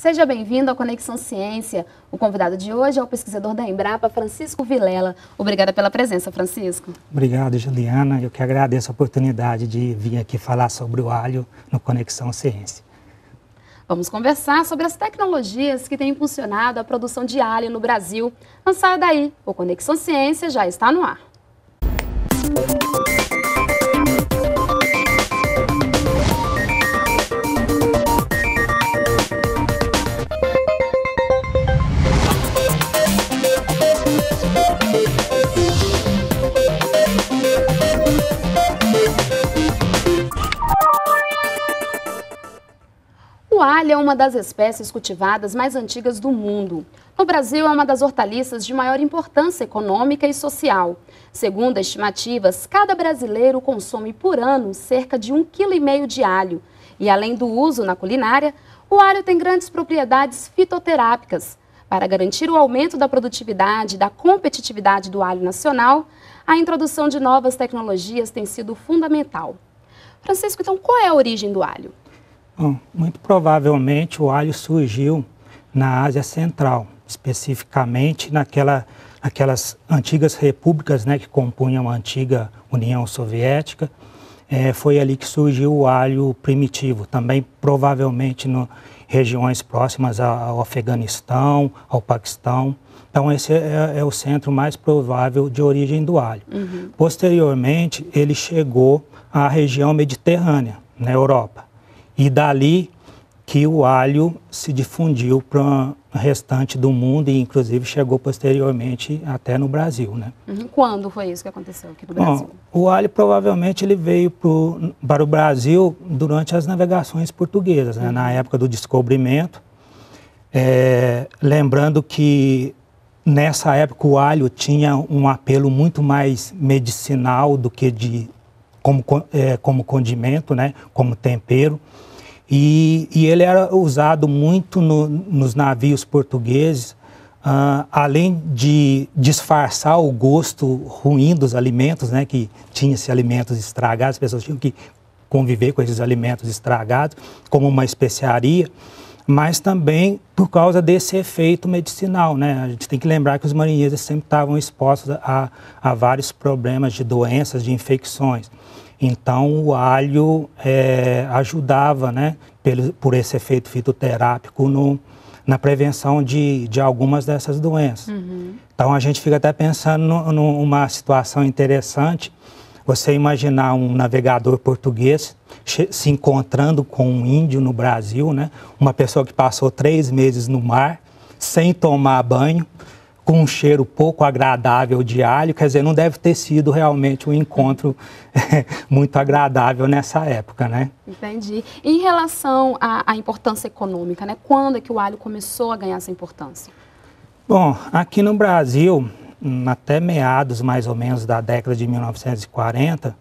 Seja bem-vindo ao Conexão Ciência. O convidado de hoje é o pesquisador da Embrapa, Francisco Vilela. Obrigada pela presença, Francisco. Obrigado, Juliana. Eu que agradeço a oportunidade de vir aqui falar sobre o alho no Conexão Ciência. Vamos conversar sobre as tecnologias que têm funcionado a produção de alho no Brasil. Não saia daí, o Conexão Ciência já está no ar. alho é uma das espécies cultivadas mais antigas do mundo. No Brasil, é uma das hortaliças de maior importância econômica e social. Segundo estimativas, cada brasileiro consome por ano cerca de 1,5 kg de alho. E além do uso na culinária, o alho tem grandes propriedades fitoterápicas. Para garantir o aumento da produtividade e da competitividade do alho nacional, a introdução de novas tecnologias tem sido fundamental. Francisco, então qual é a origem do alho? Bom, muito provavelmente o alho surgiu na Ásia Central, especificamente naquela, naquelas antigas repúblicas né, que compunham a antiga União Soviética. É, foi ali que surgiu o alho primitivo, também provavelmente no, regiões próximas ao Afeganistão, ao Paquistão. Então, esse é, é, o centro mais provável de origem do alho. Uhum. Posteriormente, ele chegou à região mediterrânea, na Europa. E dali que o alho se difundiu para o restante do mundo e, inclusive, chegou posteriormente até no Brasil, né? Uhum. Quando foi isso que aconteceu aqui no Bom, Brasil? O alho provavelmente ele veio pro, para o Brasil durante as navegações portuguesas, né? uhum. na época do descobrimento. É, lembrando que nessa época o alho tinha um apelo muito mais medicinal do que de como, é, como condimento, né? Como tempero. E, e ele era usado muito no, nos navios portugueses, uh, além de disfarçar o gosto ruim dos alimentos, né, que tinha-se alimentos estragados, as pessoas tinham que conviver com esses alimentos estragados como uma especiaria mas também por causa desse efeito medicinal, né? A gente tem que lembrar que os marinheiros sempre estavam expostos a, a vários problemas de doenças, de infecções. Então o alho é, ajudava, né, pelo, por esse efeito fitoterápico no, na prevenção de, de algumas dessas doenças. Uhum. Então a gente fica até pensando numa situação interessante, você imaginar um navegador português se encontrando com um índio no Brasil, né, uma pessoa que passou três meses no mar sem tomar banho, com um cheiro pouco agradável de alho, quer dizer, não deve ter sido realmente um encontro muito agradável nessa época, né? Entendi. Em relação à, à importância econômica, né? Quando é que o alho começou a ganhar essa importância? Bom, aqui no Brasil, hum, até meados mais ou menos da década de 1940,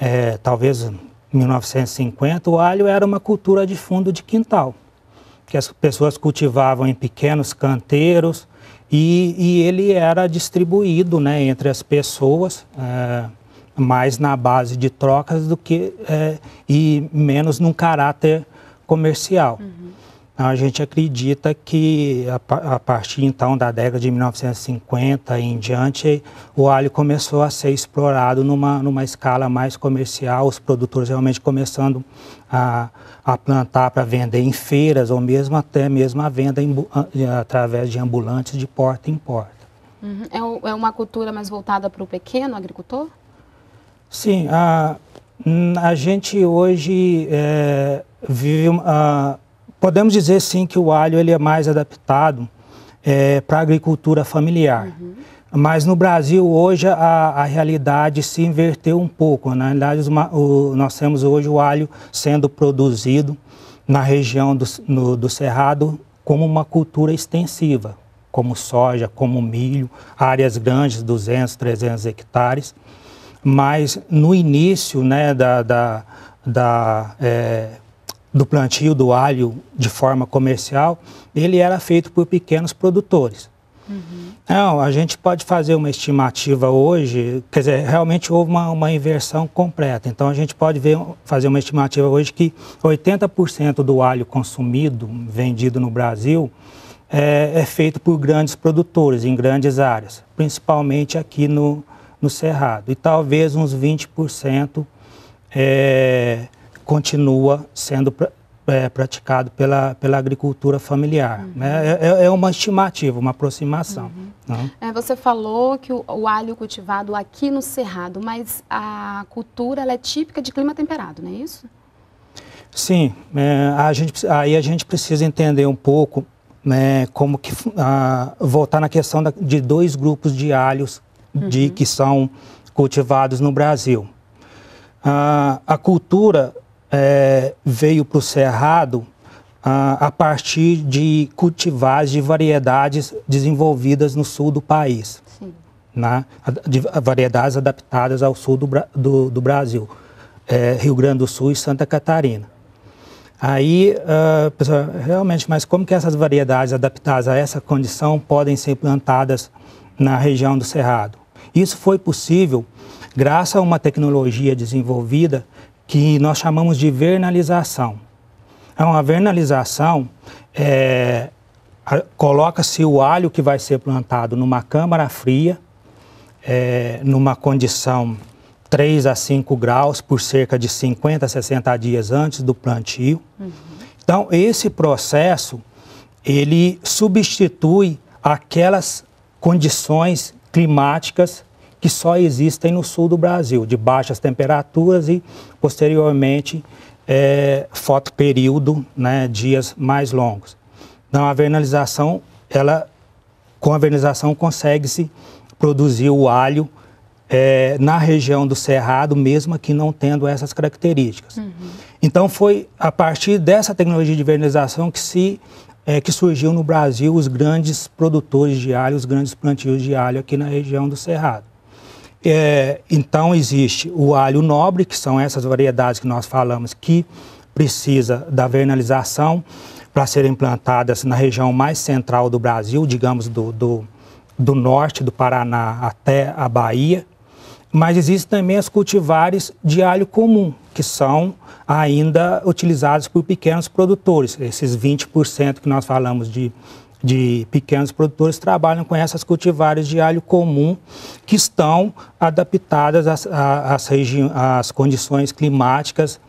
é, talvez 1950, o alho era uma cultura de fundo de quintal, que as pessoas cultivavam em pequenos canteiros, e, e ele era distribuído né, entre as pessoas, é, mais na base de trocas do que é, e menos num caráter comercial. Uhum. Então, a gente acredita que a, a, partir então da década de 1950 em diante, o alho começou a ser explorado numa, numa escala mais comercial, os produtores realmente começando a, a plantar para vender em feiras ou mesmo até mesmo a venda em, através de ambulantes de porta em porta. Uhum. É, é, uma cultura mais voltada para o pequeno agricultor? Sim, a, a gente hoje é, vive, a, podemos dizer sim que o alho ele é mais adaptado é, para a agricultura familiar. Uhum. Mas no Brasil hoje a, a realidade se inverteu um pouco. Né? Na realidade, o, nós temos hoje o alho sendo produzido na região do, no, do Cerrado como uma cultura extensiva, como soja, como milho, áreas grandes, 200, 300 hectares. Mas no início né, da, da, da é, do plantio do alho de forma comercial, ele era feito por pequenos produtores. Uhum. Não, a gente pode fazer uma estimativa hoje, quer dizer, realmente houve uma, uma inversão completa. Então a gente pode ver, fazer uma estimativa hoje que 80% do alho consumido, vendido no Brasil, é, é, feito por grandes produtores em grandes áreas, principalmente aqui no, no Cerrado. E talvez uns 20% é, continua sendo é, praticado pela, pela agricultura familiar. Uhum. Né? É, é, é uma estimativa, uma aproximação. Uhum. Né? É, você falou que o, o, alho cultivado aqui no Cerrado, mas a cultura é típica de clima temperado, não é isso? Sim, é, a gente, aí a gente precisa entender um pouco né, como que voltar na questão da, de dois grupos de alhos uhum. de que são cultivados no Brasil. a cultura é, veio para o Cerrado a, a partir de cultivares de variedades desenvolvidas no sul do país. Sim. Né? De variedades adaptadas ao sul do, do, do Brasil, é, Rio Grande do Sul e Santa Catarina. Aí, uh, pessoal, realmente, mas como que essas variedades adaptadas a essa condição podem ser plantadas na região do Cerrado? Isso foi possível graças a uma tecnologia desenvolvida que nós chamamos de vernalização. é então, uma vernalização é, coloca-se o alho que vai ser plantado numa câmara fria, é, numa condição 3 a 5 graus por cerca de 50 a 60 dias antes do plantio. Uhum. Então, esse processo, ele substitui aquelas condições climáticas que só existem no sul do Brasil, de baixas temperaturas e, posteriormente, é, fotoperíodo, né, dias mais longos. Então, a vernalização, ela, com a vernalização, consegue-se produzir o alho é, na região do Cerrado, mesmo que não tendo essas características. Uhum. Então, foi a partir dessa tecnologia de vernalização que se é, que surgiu no Brasil os grandes produtores de alho, os grandes plantios de alho aqui na região do Cerrado. É, então existe o alho nobre, que são essas variedades que nós falamos que precisa da vernalização para serem plantadas na região mais central do Brasil, digamos do, do, do norte do Paraná até a Bahia. Mas existem também os cultivares de alho comum, que são ainda utilizados por pequenos produtores. Esses 20% que nós falamos de de pequenos produtores trabalham com essas cultivares de alho comum que estão adaptadas às, às, às condições climáticas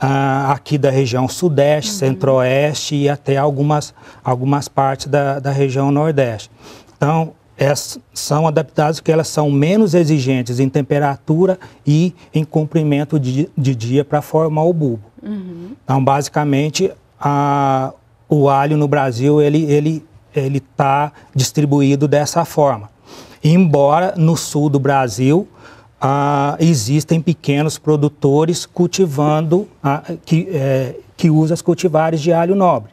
ah, aqui da região sudeste, uhum. centro-oeste e até algumas, algumas partes da, da região nordeste. Então, essas são adaptadas porque elas são menos exigentes em temperatura e em comprimento de, de dia para formar o bulbo. Uhum. Então, basicamente, a, o alho no Brasil, ele, ele ele está distribuído dessa forma. Embora no sul do Brasil ah, existem pequenos produtores cultivando ah, que, é, que usam as cultivares de alho nobre.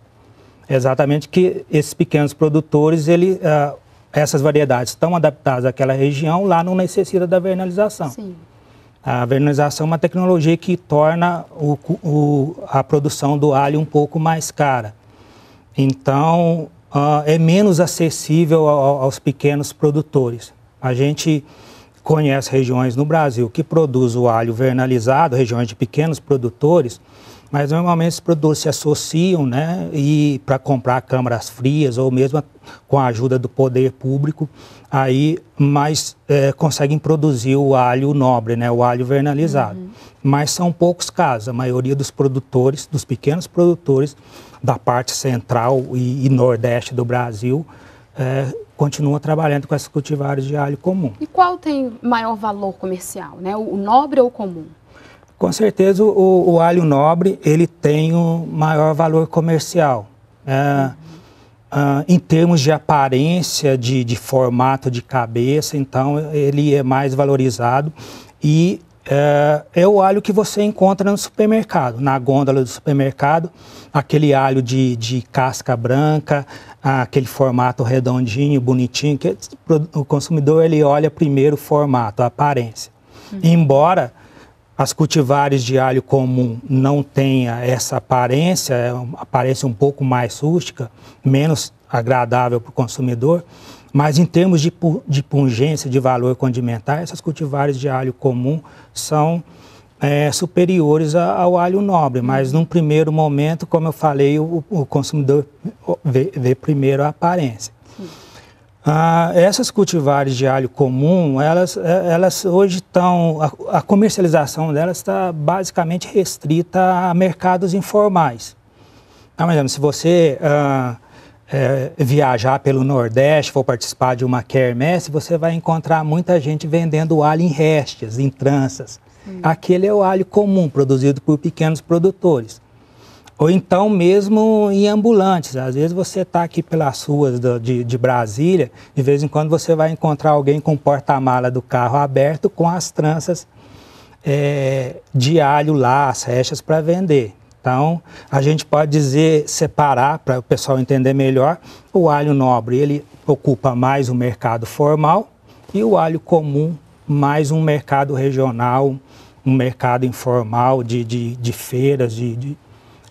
Exatamente que esses pequenos produtores, ele, ah, essas variedades estão adaptadas àquela região, lá não necessita da vernalização. Sim. A vernalização é uma tecnologia que torna o, o, a produção do alho um pouco mais cara. Então, uh, é menos acessível ao, aos pequenos produtores. A gente conhece regiões no Brasil que produz o alho vernalizado, regiões de pequenos produtores, mas normalmente esses produtores se associam, né, e para comprar câmaras frias ou mesmo com a ajuda do poder público, aí mais é, conseguem produzir o alho nobre, né, o alho vernalizado. Uhum. Mas são poucos casos. A maioria dos produtores, dos pequenos produtores, da parte central e, e nordeste do Brasil é, continua trabalhando com esses cultivares de alho comum. E qual tem maior valor comercial, né? o, nobre ou o comum? Com certeza o, o, alho nobre ele tem o maior valor comercial. É, Uh, em termos de aparência, de, de, formato de cabeça, então ele é mais valorizado e é, é o alho que você encontra no supermercado, na gôndola do supermercado, aquele alho de, de casca branca, aquele formato redondinho, bonitinho, que o consumidor ele olha primeiro o formato, a aparência. Uhum. Embora as cultivares de alho comum não tenha essa aparência, é aparência um pouco mais rústica, menos agradável para o consumidor, mas em termos de, de pungência, de valor condimentar, essas cultivares de alho comum são é, superiores ao alho nobre, mas num primeiro momento, como eu falei, o, o consumidor vê, vê, primeiro a aparência. Ah, essas cultivares de alho comum, elas, é, elas hoje estão, a, a comercialização delas está basicamente restrita a mercados informais. Ah, então, mas, se você ah, é, viajar pelo Nordeste, for participar de uma quermesse, você vai encontrar muita gente vendendo alho em restes, em tranças. Hum. Aquele é o alho comum, produzido por pequenos produtores. Ou então mesmo em ambulantes. Às vezes você está aqui pelas ruas do, de, de Brasília, de vez em quando você vai encontrar alguém com o porta-mala do carro aberto com as tranças é, de alho lá, as restas para vender. Então, a gente pode dizer, separar, para o pessoal entender melhor, o alho nobre, ele ocupa mais o mercado formal e o alho comum mais um mercado regional, um mercado informal de, de, de feiras, de, de,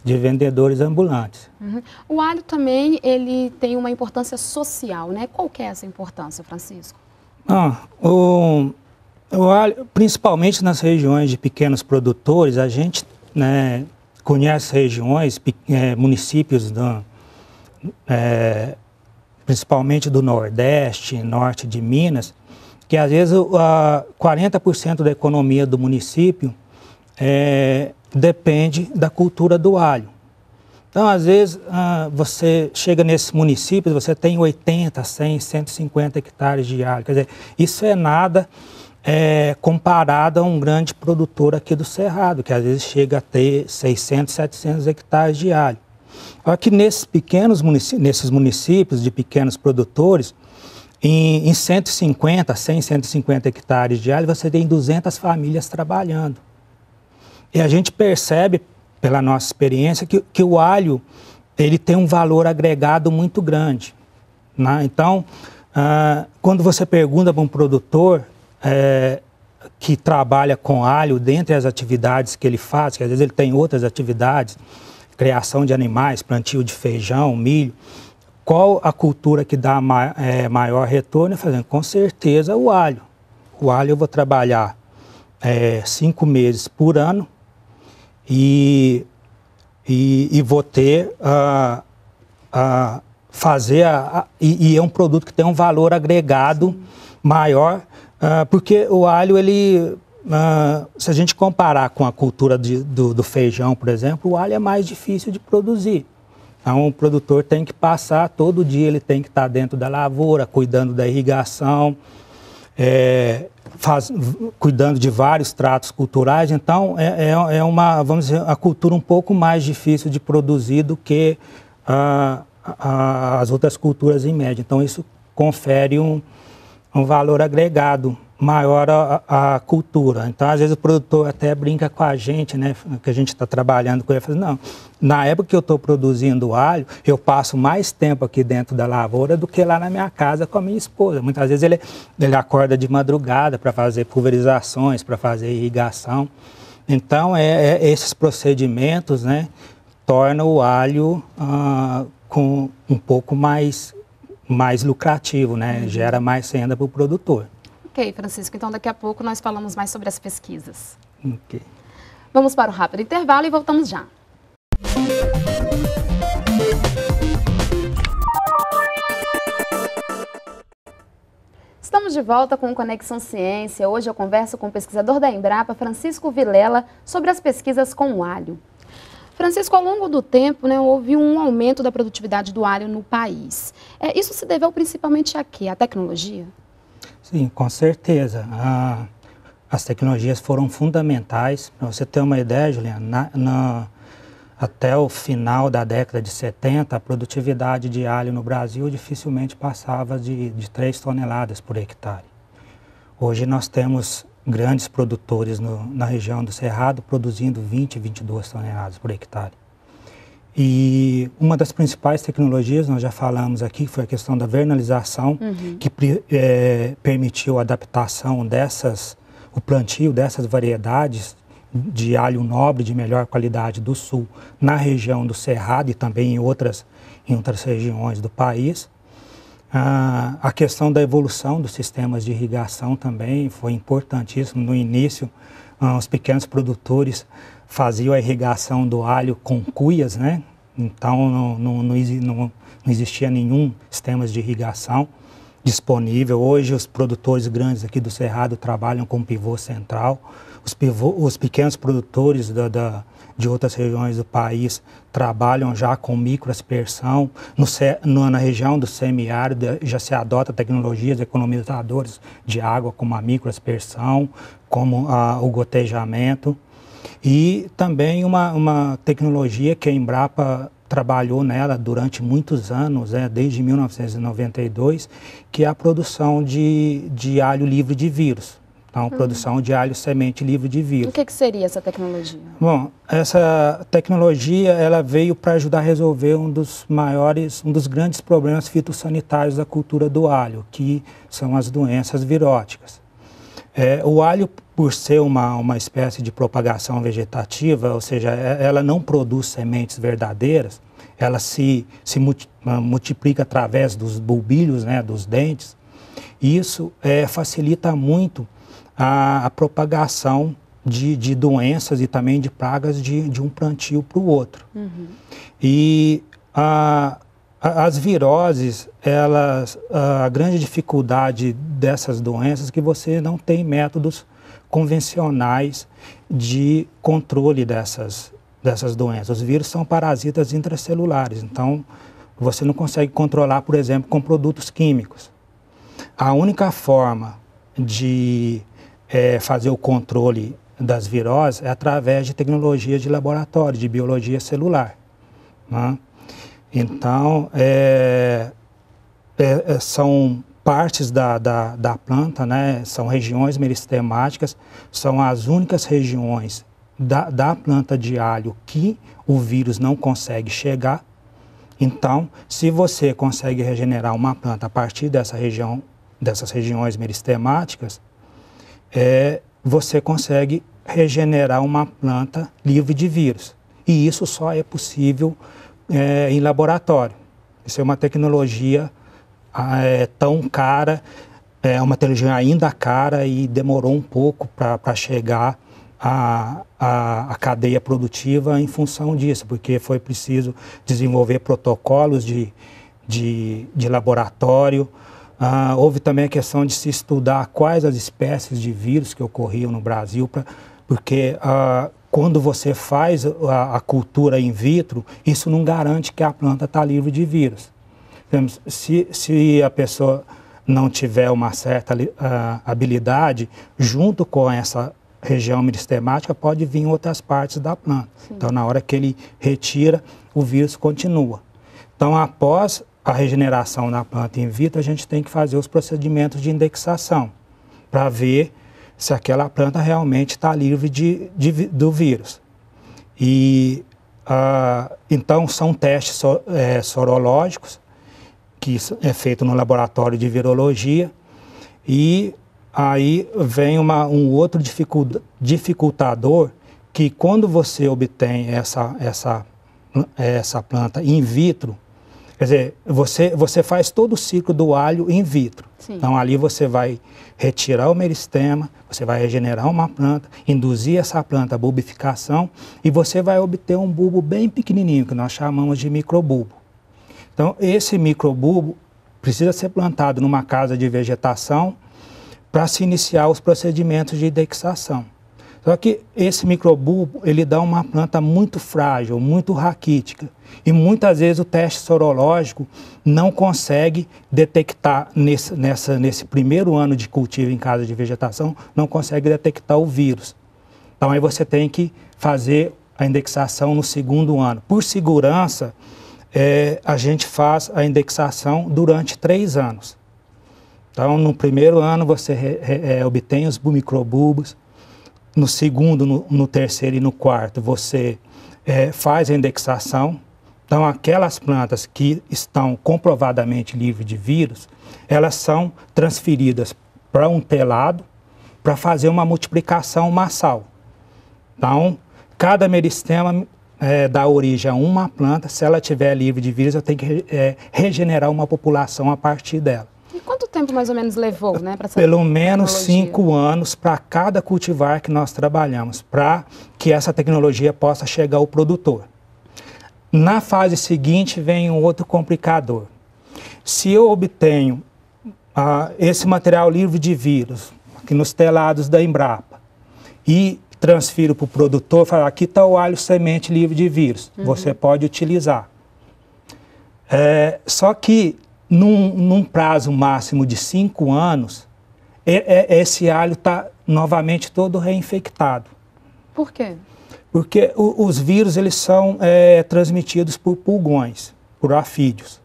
de, vendedores ambulantes. Uhum. O alho também ele tem uma importância social, né? Qual que é essa importância, Francisco? Ah, o, o alho, principalmente nas regiões de pequenos produtores, a gente né, conhece regiões, é, municípios, é, principalmente do Nordeste, Norte de Minas, que às vezes a 40% da economia do município é, depende da cultura do alho. Então, às vezes, ah, você chega nesses municípios, você tem 80, 100, 150 hectares de alho. Quer dizer, isso é nada é, comparada a um grande produtor aqui do Cerrado, que às vezes chega a ter 600, 700 hectares de alho. Aqui nesses pequenos municípios, nesses municípios de pequenos produtores, em, em 150, 100, 150 hectares de alho, você tem 200 famílias trabalhando. E a gente percebe, pela nossa experiência, que, que o alho ele tem um valor agregado muito grande. Né? Então, ah, quando você pergunta para um produtor é, que trabalha com alho dentre as atividades que ele faz, que às vezes ele tem outras atividades, criação de animais, plantio de feijão, milho, qual a cultura que dá ma é, maior retorno? É fazendo, com certeza o alho. O alho eu vou trabalhar é, cinco meses por ano e, e, e vou ter a ah, ah, fazer a, a, e, e, é um produto que tem um valor agregado maior ah, porque o alho, ele, ah, se a gente comparar com a cultura de, do, do, feijão, por exemplo, o alho é mais difícil de produzir. Então, o produtor tem que passar todo dia, ele tem que estar dentro da lavoura, cuidando da irrigação, é, faz, cuidando de vários tratos culturais. Então, é, é, é, uma, vamos dizer, a cultura um pouco mais difícil de produzir do que ah, as outras culturas em média. Então, isso confere um, um valor agregado maior à cultura. Então, às vezes o produtor até brinca com a gente, né, que a gente está trabalhando com ele, fala, não, na época que eu estou produzindo alho, eu passo mais tempo aqui dentro da lavoura do que lá na minha casa com a minha esposa. Muitas vezes ele, ele acorda de madrugada para fazer pulverizações, para fazer irrigação. Então, é, é, esses procedimentos, né, torna o alho ah, com um pouco mais mais lucrativo, né? Uhum. Gera mais renda para o produtor. Ok, Francisco. Então, daqui a pouco nós falamos mais sobre as pesquisas. Ok. Vamos para um rápido intervalo e voltamos já. Estamos de volta com Conexão Ciência. Hoje eu converso com o pesquisador da Embrapa, Francisco Vilela, sobre as pesquisas com o alho. Francisco, ao longo do tempo, né, houve um aumento da produtividade do alho no país. É, isso se deveu principalmente a quê? A tecnologia? Sim, com certeza. as tecnologias foram fundamentais. Para você ter uma ideia, Juliana, na, na, até o final da década de 70, a produtividade de alho no Brasil dificilmente passava de, de 3 toneladas por hectare. Hoje nós temos grandes produtores no, na região do Cerrado produzindo 20, 22 toneladas por hectare. E uma das principais tecnologias, nós já falamos aqui, foi a questão da vernalização, uhum. que é, permitiu a adaptação dessas, o plantio dessas variedades de alho nobre de melhor qualidade do sul na região do Cerrado e também em outras, em outras regiões do país. Ah, a questão da evolução dos sistemas de irrigação também foi importantíssimo. No início, ah, os pequenos produtores faziam a irrigação do alho com cuias, né? Então não, não, não, não existia nenhum sistema de irrigação disponível. Hoje, os produtores grandes aqui do Cerrado trabalham com pivô central. Os, pivô, os pequenos produtores da, da, de outras regiões do país trabalham já com microaspersão. No, no, na região do semiárido eh, já se adota tecnologias economizadores de água, como a microaspersão, como a, o gotejamento. E também uma, uma tecnologia que a Embrapa trabalhou nela durante muitos anos, né, desde 1992, que é a produção de, de alho livre de vírus. Então, uhum. produção de alho semente livre de vírus. O que, que, seria essa tecnologia? Bom, essa tecnologia ela veio para ajudar a resolver um dos maiores, um dos grandes problemas fitossanitários da cultura do alho, que são as doenças viróticas. É, o alho por ser uma, uma espécie de propagação vegetativa, ou seja, é, ela não produz sementes verdadeiras, ela se, se multiplica através dos bulbilhos, né, dos dentes, isso é, facilita muito a, a propagação de, de, doenças e também de pragas de, de um plantio para o outro. Uhum. E a, a, as viroses, elas, a grande dificuldade dessas doenças é que você não tem métodos convencionais de controle dessas, dessas doenças. Os vírus são parasitas intracelulares, então você não consegue controlar, por exemplo, com produtos químicos. A única forma de é, fazer o controle das viroses é através de tecnologias de laboratório, de biologia celular. Né? Então, é, é, é são partes da, da, da, planta, né? são regiões meristemáticas, são as únicas regiões da, da planta de alho que o vírus não consegue chegar. Então, se você consegue regenerar uma planta a partir dessa região, dessas regiões meristemáticas, é, você consegue regenerar uma planta livre de vírus. E isso só é possível é, em laboratório. Isso é uma tecnologia é, tão cara, é, é uma tecnologia ainda cara e demorou um pouco para chegar à, a cadeia produtiva em função disso, porque foi preciso desenvolver protocolos de, de, de laboratório. Ah, houve também a questão de se estudar quais as espécies de vírus que ocorriam no Brasil, pra, porque ah, quando você faz a, a, cultura in vitro, isso não garante que a planta está livre de vírus. Digamos, se, se a pessoa não tiver uma certa uh, habilidade, junto com essa região meristemática, pode vir outras partes da planta. Sim. Então, na hora que ele retira, o vírus continua. Então, após a regeneração na planta in vitro, a gente tem que fazer os procedimentos de indexação para ver se aquela planta realmente está livre de, de, do vírus. E uh, então são testes so, é, sorológicos que é feito no laboratório de virologia. E aí vem uma, um outro dificultador que quando você obtém essa, essa, essa planta in vitro, quer dizer, você, você faz todo o ciclo do alho in vitro. Sim. Então ali você vai retirar o meristema, você vai regenerar uma planta, induzir essa planta à bulbificação e você vai obter um bulbo bem pequenininho, que nós chamamos de microbulbo. Então, esse microbulbo precisa ser plantado numa casa de vegetação para se iniciar os procedimentos de indexação. Só que esse microbulbo, ele dá uma planta muito frágil, muito raquítica. E muitas vezes o teste sorológico não consegue detectar, nesse, nessa, nesse primeiro ano de cultivo em casa de vegetação, não consegue detectar o vírus. Então aí você tem que fazer a indexação no segundo ano. Por segurança, é, a gente faz a indexação durante três anos. Então, no primeiro ano você re, re, é, obtém os microbulbos, no segundo, no, no, terceiro e no quarto você é, faz a indexação. Então, aquelas plantas que estão comprovadamente livres de vírus, elas são transferidas para um telado para fazer uma multiplicação massal. Então, cada meristema é, dar origem a uma planta, se ela tiver livre de vírus, eu tenho que é, regenerar uma população a partir dela. E quanto tempo mais ou menos levou, né? para essa Pelo menos cinco anos para cada cultivar que nós trabalhamos, para que essa tecnologia possa chegar ao produtor. Na fase seguinte vem um outro complicador. Se eu obtenho ah, esse material livre de vírus, aqui nos telados da Embrapa, e transfiro para o produtor, falo, aqui está o alho semente livre de vírus, uhum. você pode utilizar. É, só que num, num, prazo máximo de cinco anos, esse alho está novamente todo reinfectado. Por quê? Porque o, os vírus eles são é, transmitidos por pulgões, por afídeos.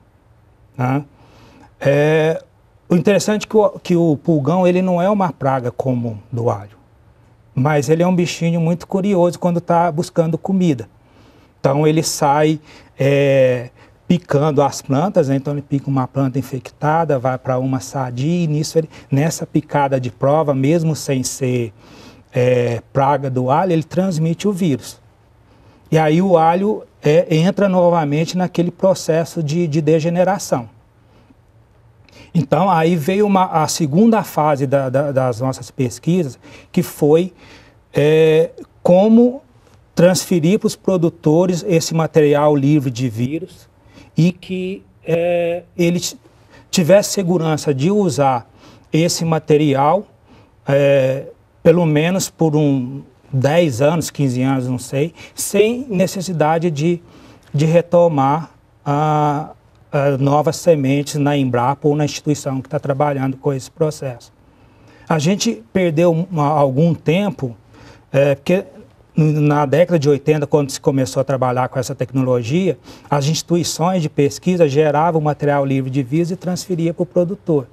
Né? É, o interessante é que o, que o pulgão ele não é uma praga comum do alho. Mas ele é um bichinho muito curioso quando está buscando comida. Então ele sai é, picando as plantas, né? então ele pica uma planta infectada, vai para uma sadia e nisso ele, nessa picada de prova, mesmo sem ser é, praga do alho, ele transmite o vírus. E aí o alho é, entra novamente naquele processo de, de degeneração. Então, aí veio uma, a segunda fase da, da, das nossas pesquisas, que foi é, como transferir para os produtores esse material livre de vírus e que é, eles tivessem segurança de usar esse material é, pelo menos por um 10 anos, 15 anos, não sei, sem necessidade de, de retomar a, novas sementes na Embrapa ou na instituição que está trabalhando com esse processo. A gente perdeu uma, algum tempo, é, porque na década de 80, quando se começou a trabalhar com essa tecnologia, as instituições de pesquisa geravam material livre de visa e transferia para o produtor.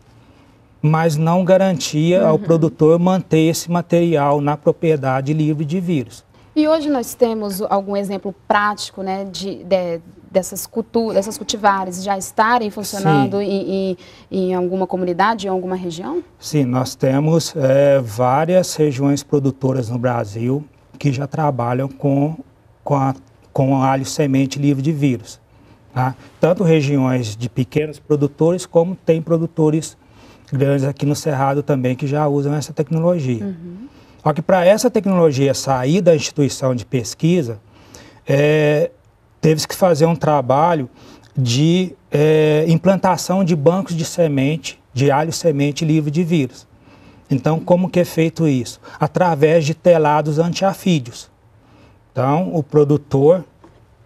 Mas não garantia uhum. ao produtor manter esse material na propriedade livre de vírus. E hoje nós temos algum exemplo prático né, de, de dessas, culturas, dessas cultivares já estarem funcionando em, em, em, alguma comunidade, em alguma região? Sim, nós temos é, várias regiões produtoras no Brasil que já trabalham com, com, a, com alho semente livre de vírus. Tá? Tanto regiões de pequenos produtores, como tem produtores grandes aqui no Cerrado também que já usam essa tecnologia. Uhum. Só que para essa tecnologia sair da instituição de pesquisa, é, teve que fazer um trabalho de é, implantação de bancos de semente, de alho semente livre de vírus. Então, como que é feito isso? Através de telados antiafídeos. Então, o produtor,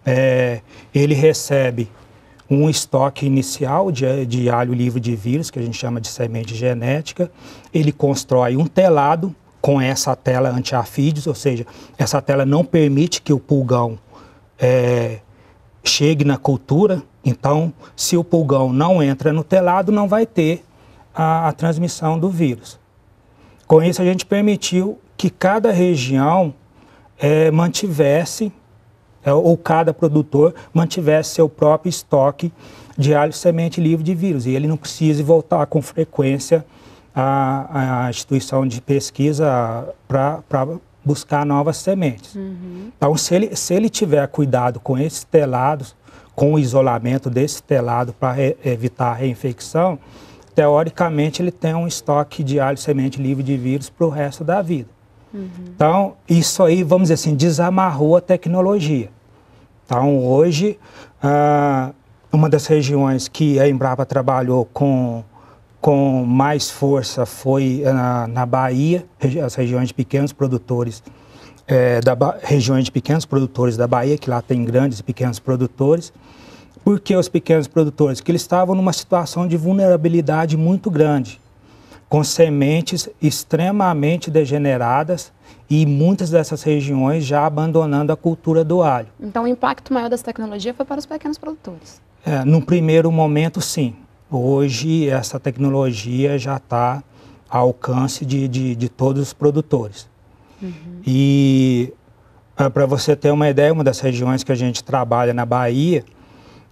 é, ele recebe um estoque inicial de, de alho livre de vírus, que a gente chama de semente genética, ele constrói um telado com essa tela antiafídeos, ou seja, essa tela não permite que o pulgão é, chegue na cultura. Então, se o pulgão não entra no telado, não vai ter a, a transmissão do vírus. Com isso, a gente permitiu que cada região é, mantivesse, é, ou cada produtor mantivesse seu próprio estoque de alho semente livre de vírus. E ele não precise voltar com frequência à, à instituição de pesquisa para buscar novas sementes. Uhum. Então, se ele, se ele tiver cuidado com esses telados, com o isolamento desse telado para evitar a reinfecção, teoricamente ele tem um estoque de alho semente livre de vírus para o resto da vida. Uhum. Então, isso aí, vamos dizer assim, desamarrou a tecnologia. Então, hoje, ah, uma das regiões que a Embrapa trabalhou com com mais força foi na, na Bahia, as regiões de pequenos produtores é, da regiões de pequenos produtores da Bahia, que lá tem grandes e pequenos produtores. porque os pequenos produtores? Que eles estavam numa situação de vulnerabilidade muito grande, com sementes extremamente degeneradas e muitas dessas regiões já abandonando a cultura do alho. Então, o impacto maior dessa tecnologia foi para os pequenos produtores? É, primeiro momento, sim. Hoje, essa tecnologia já está ao alcance de, de, de, todos os produtores. Uhum. E eh, para você ter uma ideia, uma das regiões que a gente trabalha na Bahia,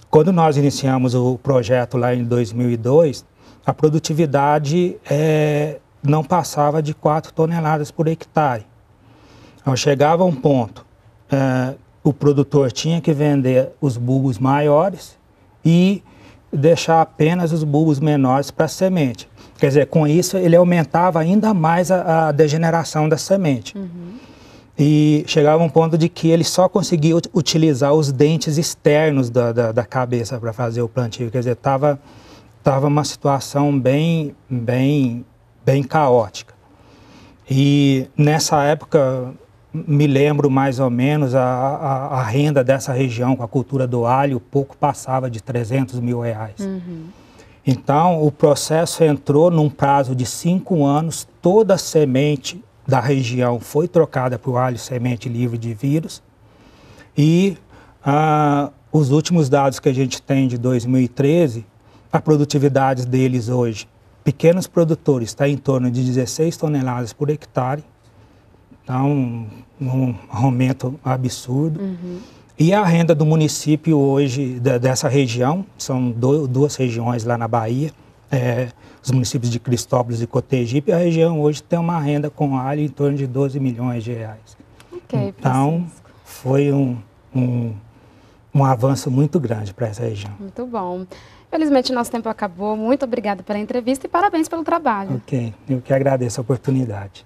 quando nós iniciamos o projeto lá em 2002, a produtividade é, não passava de 4 toneladas por hectare. Então, chegava um ponto, é, o produtor tinha que vender os bulbos maiores e deixar apenas os bulbos menores para a semente. Quer dizer, com isso ele aumentava ainda mais a, a degeneração da semente. Uhum. E chegava um ponto de que ele só conseguia utilizar os dentes externos da, da, da cabeça para fazer o plantio. Quer dizer, estava tava uma situação bem, bem, bem caótica. E nessa época me lembro mais ou menos a, a, a, renda dessa região com a cultura do alho pouco passava de 300 mil reais. Uhum. Então o processo entrou num prazo de cinco anos, toda a semente da região foi trocada para o alho semente livre de vírus e ah, os últimos dados que a gente tem de 2013, a produtividade deles hoje, pequenos produtores está em torno de 16 toneladas por hectare Está um, um aumento absurdo. Uhum. E a renda do município hoje, dessa região, são do, duas regiões lá na Bahia, é, os municípios de Cristópolis e Cotegipe, a região hoje tem uma renda com alho em torno de 12 milhões de reais. Okay, então, Francisco. foi um, um, um avanço muito grande para essa região. Muito bom. Felizmente, nosso tempo acabou. Muito obrigada pela entrevista e parabéns pelo trabalho. Ok, eu que agradeço a oportunidade.